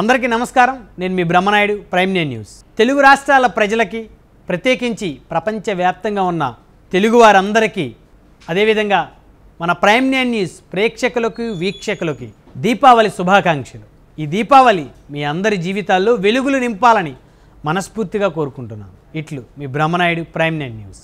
అందరికీ నమస్కారం నేను మీ బ్రహ్మనాయుడు ప్రైమ్ న్యూస్ తెలుగు రాష్ట్రాల ప్రజలకి ప్రత్యేకించి ప్రపంచవ్యాప్తంగా ఉన్న తెలుగు వారందరికీ అదేవిధంగా మన ప్రైమ్ న్యూస్ ప్రేక్షకులకు వీక్షకులకి దీపావళి శుభాకాంక్షలు ఈ దీపావళి మీ అందరి జీవితాల్లో వెలుగులు నింపాలని మనస్ఫూర్తిగా కోరుకుంటున్నాను ఇట్లు మీ బ్రహ్మనాయుడు ప్రైమ్ న్యూస్